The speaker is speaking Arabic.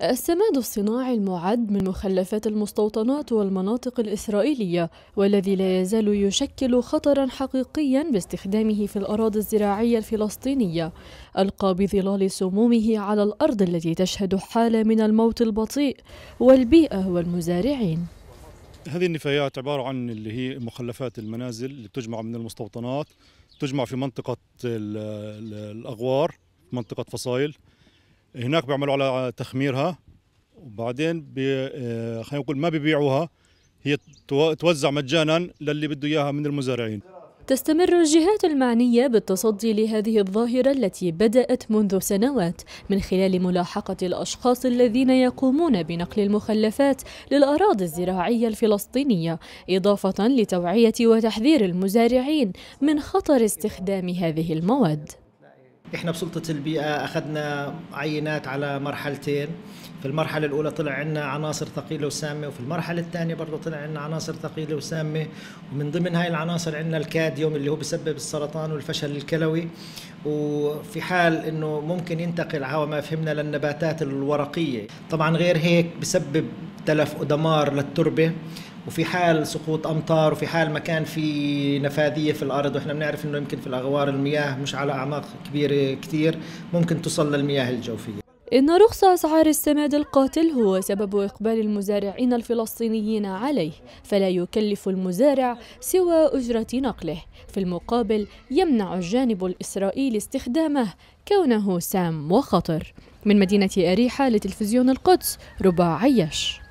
السماد الصناعي المعد من مخلفات المستوطنات والمناطق الإسرائيلية والذي لا يزال يشكل خطرا حقيقيا باستخدامه في الأراضي الزراعية الفلسطينية ألقى بظلال سمومه على الأرض التي تشهد حالة من الموت البطيء والبيئة والمزارعين هذه النفايات عبارة عن اللي هي مخلفات المنازل اللي بتجمع من المستوطنات تجمع في منطقة الأغوار منطقة فصائل هناك بيعملوا على تخميرها وبعدين بي آه، خلينا نقول ما بيبيعوها هي توزع مجانا للي بده اياها من المزارعين تستمر الجهات المعنية بالتصدي لهذه الظاهرة التي بدأت منذ سنوات من خلال ملاحقة الأشخاص الذين يقومون بنقل المخلفات للأراضي الزراعية الفلسطينية إضافة لتوعية وتحذير المزارعين من خطر استخدام هذه المواد احنا بسلطه البيئه اخذنا عينات على مرحلتين في المرحله الاولى طلع عندنا عناصر ثقيله وسامه وفي المرحله الثانيه برضه طلع عندنا عناصر ثقيله وسامه ومن ضمن هاي العناصر عندنا الكاديوم اللي هو بسبب السرطان والفشل الكلوي وفي حال انه ممكن ينتقل على ما فهمنا للنباتات الورقيه طبعا غير هيك بسبب تلف ودمار للتربه وفي حال سقوط امطار وفي حال ما كان في نفاذيه في الارض واحنا بنعرف انه يمكن في الاغوار المياه مش على اعماق كبيره كثير ممكن توصل للمياه الجوفيه إن رخص أسعار السماد القاتل هو سبب إقبال المزارعين الفلسطينيين عليه فلا يكلف المزارع سوى أجرة نقله في المقابل يمنع الجانب الإسرائيلي استخدامه كونه سام وخطر من مدينة أريحة لتلفزيون القدس رباع عياش